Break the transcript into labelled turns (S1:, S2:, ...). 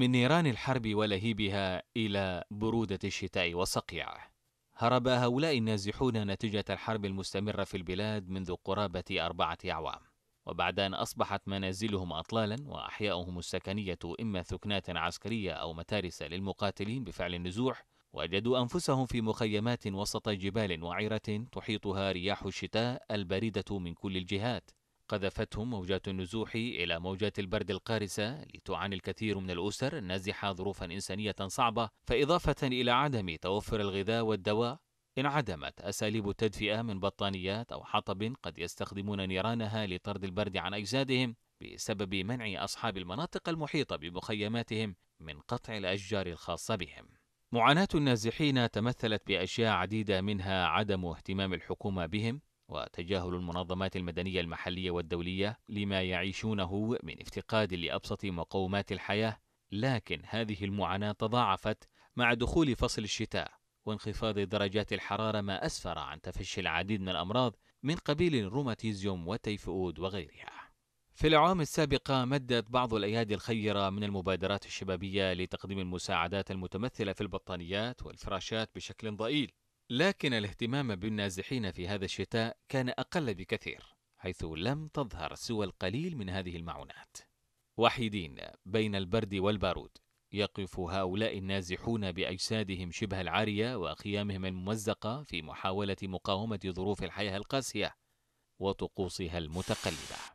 S1: من نيران الحرب ولهيبها إلى برودة الشتاء وصقيعه هرب هؤلاء النازحون نتيجة الحرب المستمرة في البلاد منذ قرابة أربعة أعوام وبعد أن أصبحت منازلهم أطلالا وأحياؤهم السكنية إما ثكنات عسكرية أو متارس للمقاتلين بفعل النزوح وجدوا أنفسهم في مخيمات وسط جبال وعرة تحيطها رياح الشتاء الباردة من كل الجهات قذفتهم موجات النزوح إلى موجات البرد القارسة لتعاني الكثير من الأسر النازحة ظروفا إنسانية صعبة فإضافة إلى عدم توفر الغذاء والدواء انعدمت أساليب التدفئة من بطانيات أو حطب قد يستخدمون نيرانها لطرد البرد عن أجسادهم بسبب منع أصحاب المناطق المحيطة بمخيماتهم من قطع الأشجار الخاصة بهم. معاناة النازحين تمثلت بأشياء عديدة منها عدم اهتمام الحكومة بهم وتجاهل المنظمات المدنية المحلية والدولية لما يعيشونه من افتقاد لأبسط مقومات الحياة، لكن هذه المعاناة تضاعفت مع دخول فصل الشتاء وانخفاض درجات الحرارة ما أسفر عن تفشي العديد من الأمراض من قبيل الروماتيزيوم والتيفؤود وغيرها. في الأعوام السابقة مدت بعض الأيادي الخيرة من المبادرات الشبابية لتقديم المساعدات المتمثلة في البطانيات والفراشات بشكل ضئيل لكن الاهتمام بالنازحين في هذا الشتاء كان أقل بكثير حيث لم تظهر سوى القليل من هذه المعونات وحيدين بين البرد والبارود يقف هؤلاء النازحون بأجسادهم شبه العارية وخيامهم الممزقة في محاولة مقاومة ظروف الحياة القاسية وطقوسها المتقلبة